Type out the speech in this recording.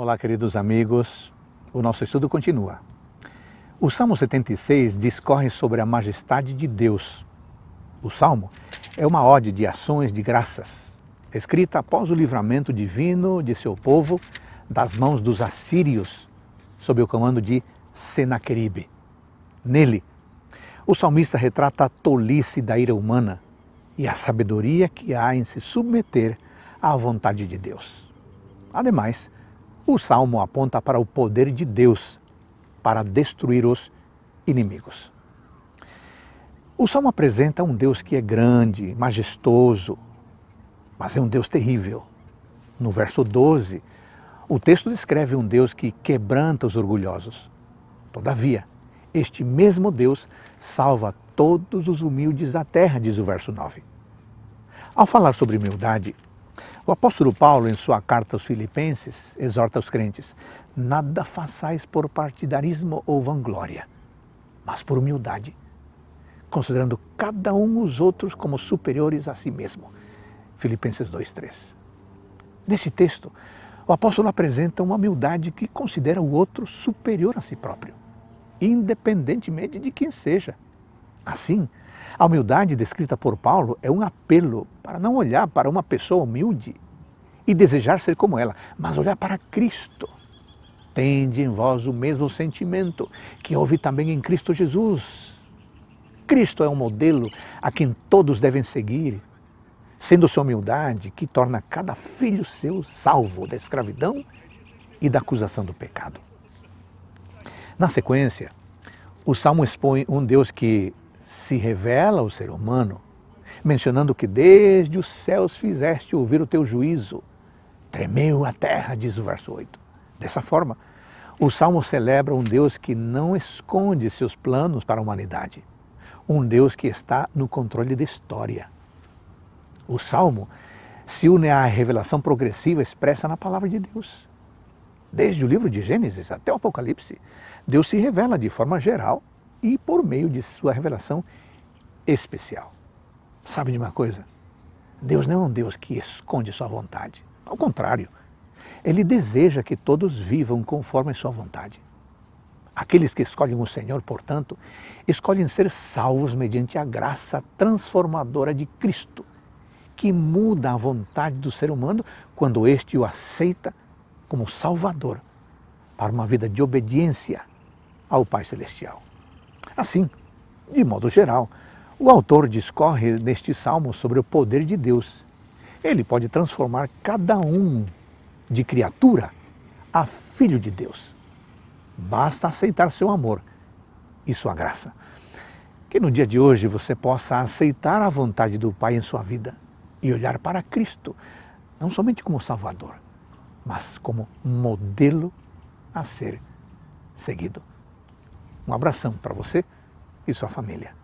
Olá, queridos amigos. O nosso estudo continua. O Salmo 76 discorre sobre a majestade de Deus. O salmo é uma ode de ações de graças, escrita após o livramento divino de seu povo das mãos dos assírios, sob o comando de Senaqueribe. Nele, o salmista retrata a tolice da ira humana e a sabedoria que há em se submeter à vontade de Deus. Ademais, o salmo aponta para o poder de Deus para destruir os inimigos. O salmo apresenta um Deus que é grande, majestoso, mas é um Deus terrível. No verso 12, o texto descreve um Deus que quebranta os orgulhosos. Todavia, este mesmo Deus salva todos os humildes da terra, diz o verso 9. Ao falar sobre humildade, o apóstolo Paulo, em sua carta aos Filipenses, exorta os crentes: Nada façais por partidarismo ou vanglória, mas por humildade, considerando cada um os outros como superiores a si mesmo. Filipenses 2:3. Nesse texto, o apóstolo apresenta uma humildade que considera o outro superior a si próprio, independentemente de quem seja. Assim, a humildade descrita por Paulo é um apelo para não olhar para uma pessoa humilde e desejar ser como ela, mas olhar para Cristo. Tende em vós o mesmo sentimento que houve também em Cristo Jesus. Cristo é um modelo a quem todos devem seguir, sendo sua humildade que torna cada filho seu salvo da escravidão e da acusação do pecado. Na sequência, o salmo expõe um Deus que se revela o ser humano, mencionando que desde os céus fizeste ouvir o teu juízo. Tremeu a terra, diz o verso 8. Dessa forma, o salmo celebra um Deus que não esconde seus planos para a humanidade, um Deus que está no controle da história. O salmo se une à revelação progressiva expressa na palavra de Deus. Desde o livro de Gênesis até o Apocalipse, Deus se revela de forma geral e por meio de sua revelação especial. Sabe de uma coisa? Deus não é um Deus que esconde sua vontade. Ao contrário, ele deseja que todos vivam conforme sua vontade. Aqueles que escolhem o Senhor, portanto, escolhem ser salvos mediante a graça transformadora de Cristo, que muda a vontade do ser humano quando este o aceita como Salvador para uma vida de obediência ao Pai Celestial. Assim, de modo geral, o autor discorre neste salmo sobre o poder de Deus. Ele pode transformar cada um de criatura a filho de Deus. Basta aceitar seu amor e sua graça. Que no dia de hoje você possa aceitar a vontade do Pai em sua vida e olhar para Cristo, não somente como Salvador, mas como modelo a ser seguido. Um abração para você e sua família.